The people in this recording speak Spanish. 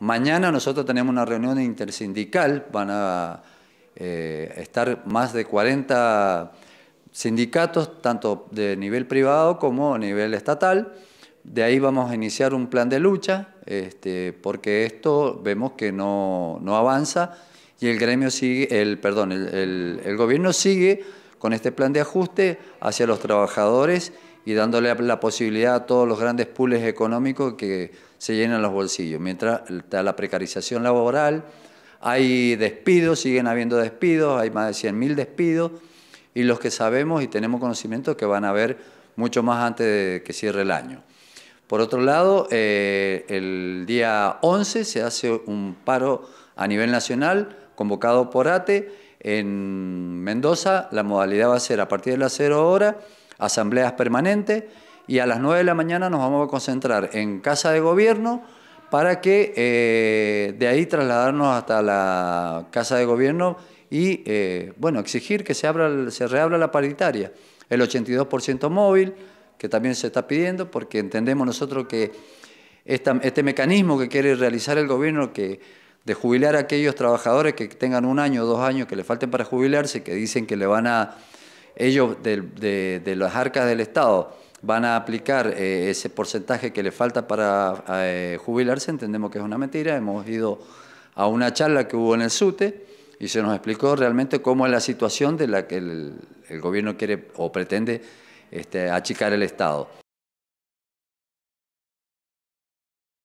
Mañana nosotros tenemos una reunión intersindical, van a eh, estar más de 40 sindicatos, tanto de nivel privado como a nivel estatal. De ahí vamos a iniciar un plan de lucha, este, porque esto vemos que no, avanza y el gremio sigue, el, perdón, el gobierno sigue con este plan de ajuste hacia los trabajadores y dándole la posibilidad a todos los grandes pools económicos que se llenan los bolsillos. Mientras está la precarización laboral, hay despidos, siguen habiendo despidos, hay más de 100.000 despidos y los que sabemos y tenemos conocimiento que van a haber mucho más antes de que cierre el año. Por otro lado, eh, el día 11 se hace un paro a nivel nacional convocado por ATE. En Mendoza la modalidad va a ser a partir de las 0 horas asambleas permanentes y a las 9 de la mañana nos vamos a concentrar en Casa de Gobierno para que eh, de ahí trasladarnos hasta la Casa de Gobierno y eh, bueno, exigir que se, abra, se reabra la paritaria, el 82% móvil, que también se está pidiendo, porque entendemos nosotros que este mecanismo que quiere realizar el gobierno que de jubilar a aquellos trabajadores que tengan un año, o dos años, que le falten para jubilarse, que dicen que le van a ellos de, las arcas del Estado van a aplicar eh, ese porcentaje que le falta para eh, jubilarse, entendemos que es una mentira. Hemos ido a una charla que hubo en el SUTE y se nos explicó realmente cómo es la situación de la que el, gobierno quiere o pretende este, achicar el Estado.